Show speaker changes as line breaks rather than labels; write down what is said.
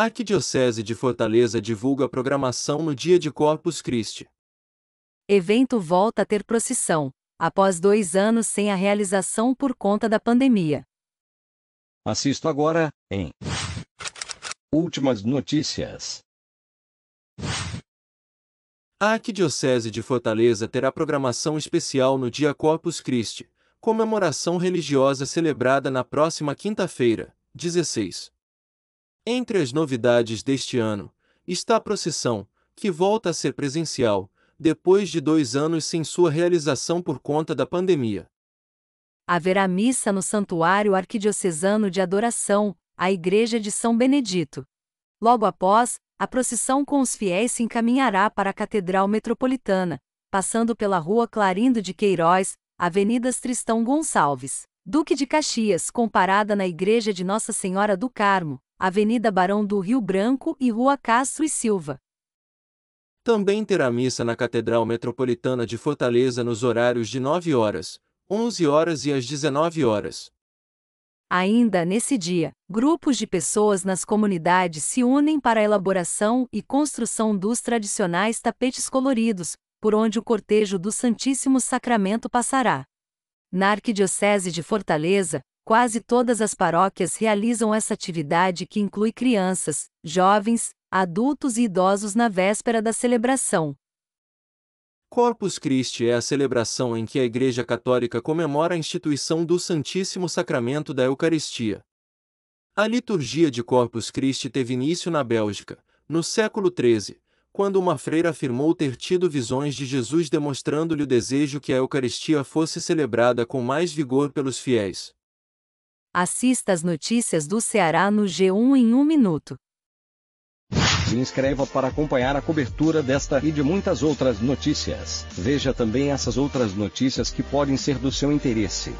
A Arquidiocese de Fortaleza divulga a programação no dia de Corpus Christi.
Evento volta a ter procissão, após dois anos sem a realização por conta da pandemia.
Assisto agora, em Últimas notícias. A Arquidiocese de Fortaleza terá programação especial no dia Corpus Christi, comemoração religiosa celebrada na próxima quinta-feira, 16. Entre as novidades deste ano, está a procissão, que volta a ser presencial, depois de dois anos sem sua realização por conta da pandemia.
Haverá missa no Santuário Arquidiocesano de Adoração, a Igreja de São Benedito. Logo após, a procissão com os fiéis se encaminhará para a Catedral Metropolitana, passando pela Rua Clarindo de Queiroz, Avenidas Tristão Gonçalves, Duque de Caxias, comparada na Igreja de Nossa Senhora do Carmo, Avenida Barão do Rio Branco e Rua Castro e Silva.
Também terá missa na Catedral Metropolitana de Fortaleza nos horários de 9 horas, 11 horas e às 19 horas.
Ainda nesse dia, grupos de pessoas nas comunidades se unem para a elaboração e construção dos tradicionais tapetes coloridos, por onde o cortejo do Santíssimo Sacramento passará. Na Arquidiocese de Fortaleza, Quase todas as paróquias realizam essa atividade que inclui crianças, jovens, adultos e idosos na véspera da celebração.
Corpus Christi é a celebração em que a Igreja Católica comemora a instituição do Santíssimo Sacramento da Eucaristia. A liturgia de Corpus Christi teve início na Bélgica, no século XIII, quando uma freira afirmou ter tido visões de Jesus demonstrando-lhe o desejo que a Eucaristia fosse celebrada com mais vigor pelos fiéis.
Assista as notícias do Ceará no G1 em um minuto.
Se inscreva para acompanhar a cobertura desta e de muitas outras notícias. Veja também essas outras notícias que podem ser do seu interesse.